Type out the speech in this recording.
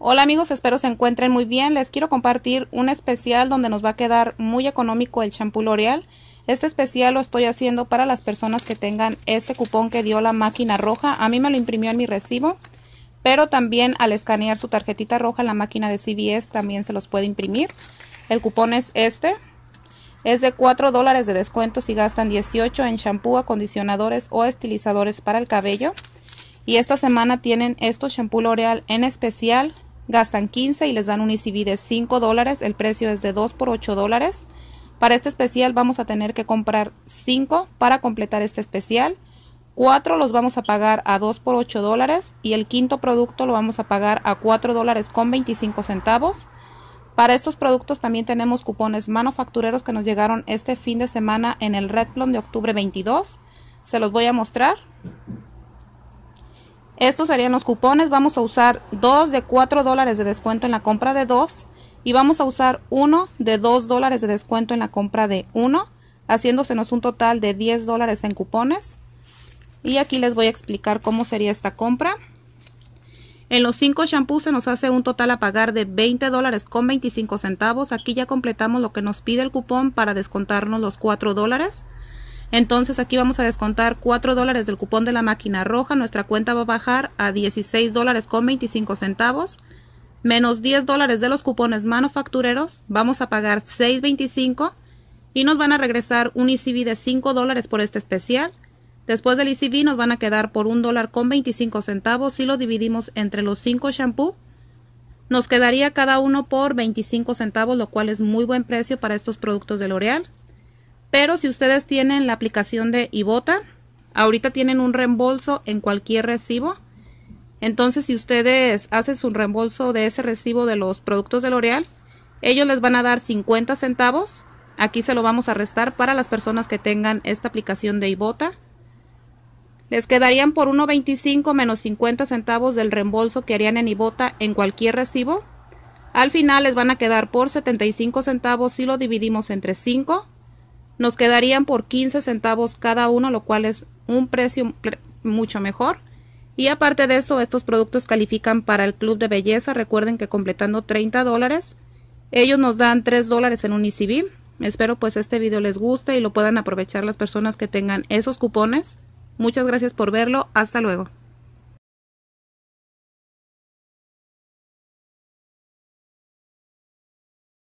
Hola amigos, espero se encuentren muy bien. Les quiero compartir un especial donde nos va a quedar muy económico el champú L'Oreal. Este especial lo estoy haciendo para las personas que tengan este cupón que dio la máquina roja. A mí me lo imprimió en mi recibo, pero también al escanear su tarjetita roja en la máquina de CBS también se los puede imprimir. El cupón es este. Es de 4 dólares de descuento si gastan 18 en champú, acondicionadores o estilizadores para el cabello. Y esta semana tienen estos champú L'Oreal en especial gastan 15 y les dan un ECB de 5 dólares. El precio es de 2 por 8 dólares. Para este especial vamos a tener que comprar 5 para completar este especial. 4 los vamos a pagar a 2 por 8 dólares y el quinto producto lo vamos a pagar a 4 dólares con 25 centavos. Para estos productos también tenemos cupones manufactureros que nos llegaron este fin de semana en el Red Plum de octubre 22. Se los voy a mostrar. Estos serían los cupones. Vamos a usar dos de 4 dólares de descuento en la compra de dos. Y vamos a usar uno de 2 dólares de descuento en la compra de uno. Haciéndosenos un total de 10 dólares en cupones. Y aquí les voy a explicar cómo sería esta compra. En los 5 shampoos se nos hace un total a pagar de 20 dólares con 25 centavos. Aquí ya completamos lo que nos pide el cupón para descontarnos los 4 dólares. Entonces aquí vamos a descontar 4 dólares del cupón de la máquina roja. Nuestra cuenta va a bajar a 16 dólares con 25 centavos. Menos 10 dólares de los cupones manufactureros. Vamos a pagar 6.25 y nos van a regresar un ICB de 5 dólares por este especial. Después del ICB nos van a quedar por 1 dólar con 25 centavos si lo dividimos entre los 5 shampoo. Nos quedaría cada uno por 25 centavos, lo cual es muy buen precio para estos productos de L'Oreal. Pero si ustedes tienen la aplicación de Ibota, ahorita tienen un reembolso en cualquier recibo. Entonces, si ustedes hacen su reembolso de ese recibo de los productos de L'Oreal, ellos les van a dar 50 centavos. Aquí se lo vamos a restar para las personas que tengan esta aplicación de Ibota. Les quedarían por 1.25 menos 50 centavos del reembolso que harían en Ibota en cualquier recibo. Al final les van a quedar por 75 centavos si lo dividimos entre 5 nos quedarían por 15 centavos cada uno, lo cual es un precio mucho mejor. Y aparte de eso, estos productos califican para el club de belleza. Recuerden que completando 30 dólares, ellos nos dan 3 dólares en un ICB. E Espero pues este video les guste y lo puedan aprovechar las personas que tengan esos cupones. Muchas gracias por verlo. Hasta luego.